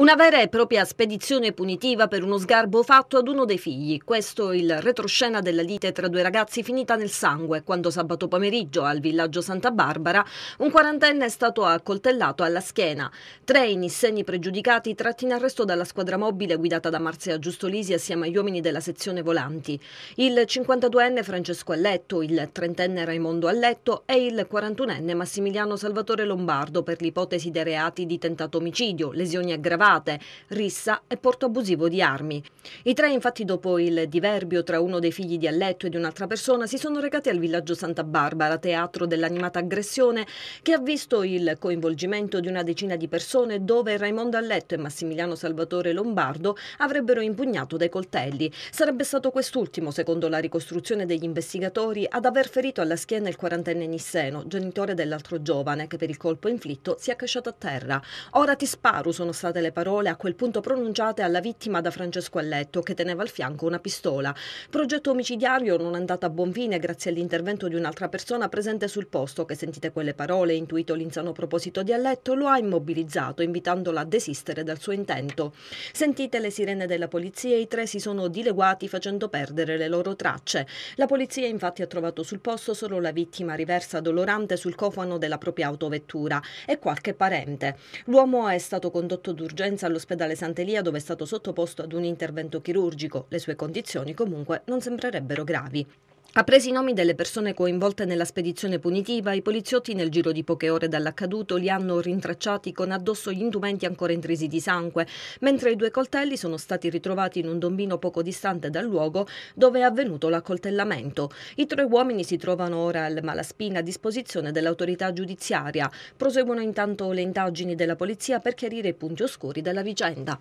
Una vera e propria spedizione punitiva per uno sgarbo fatto ad uno dei figli. Questo è il retroscena della lite tra due ragazzi finita nel sangue quando sabato pomeriggio al villaggio Santa Barbara un quarantenne è stato accoltellato alla schiena. Tre in insegni pregiudicati tratti in arresto dalla squadra mobile guidata da Marzia Giustolisi assieme agli uomini della sezione volanti. Il 52enne Francesco Alletto, il trentenne enne Raimondo Alletto e il 41enne Massimiliano Salvatore Lombardo per l'ipotesi dei reati di tentato omicidio, lesioni aggravate sparate, rissa e porto abusivo di armi. I tre infatti dopo il diverbio tra uno dei figli di Alletto e di un'altra persona si sono recati al villaggio Santa Barbara, teatro dell'animata aggressione che ha visto il coinvolgimento di una decina di persone dove Raimondo Alletto e Massimiliano Salvatore Lombardo avrebbero impugnato dei coltelli. Sarebbe stato quest'ultimo, secondo la ricostruzione degli investigatori, ad aver ferito alla schiena il quarantenne Nisseno, genitore dell'altro giovane che per il colpo inflitto si è cacciato a terra. Ora ti sparo, sono state le parole parole a quel punto pronunciate alla vittima da Francesco Alletto che teneva al fianco una pistola. Progetto omicidiario non andato a buon fine grazie all'intervento di un'altra persona presente sul posto che sentite quelle parole, intuito l'insano proposito di Alletto, lo ha immobilizzato invitandolo a desistere dal suo intento. Sentite le sirene della polizia e i tre si sono dileguati facendo perdere le loro tracce. La polizia infatti ha trovato sul posto solo la vittima riversa dolorante sul cofano della propria autovettura e qualche parente. L'uomo è stato condotto d'urgenza urgenza all'ospedale Sant'Elia dove è stato sottoposto ad un intervento chirurgico. Le sue condizioni comunque non sembrerebbero gravi. Appresi i nomi delle persone coinvolte nella spedizione punitiva, i poliziotti nel giro di poche ore dall'accaduto li hanno rintracciati con addosso gli indumenti ancora intrisi di sangue, mentre i due coltelli sono stati ritrovati in un dombino poco distante dal luogo dove è avvenuto l'accoltellamento. I tre uomini si trovano ora al Malaspina a disposizione dell'autorità giudiziaria. Proseguono intanto le indagini della polizia per chiarire i punti oscuri della vicenda.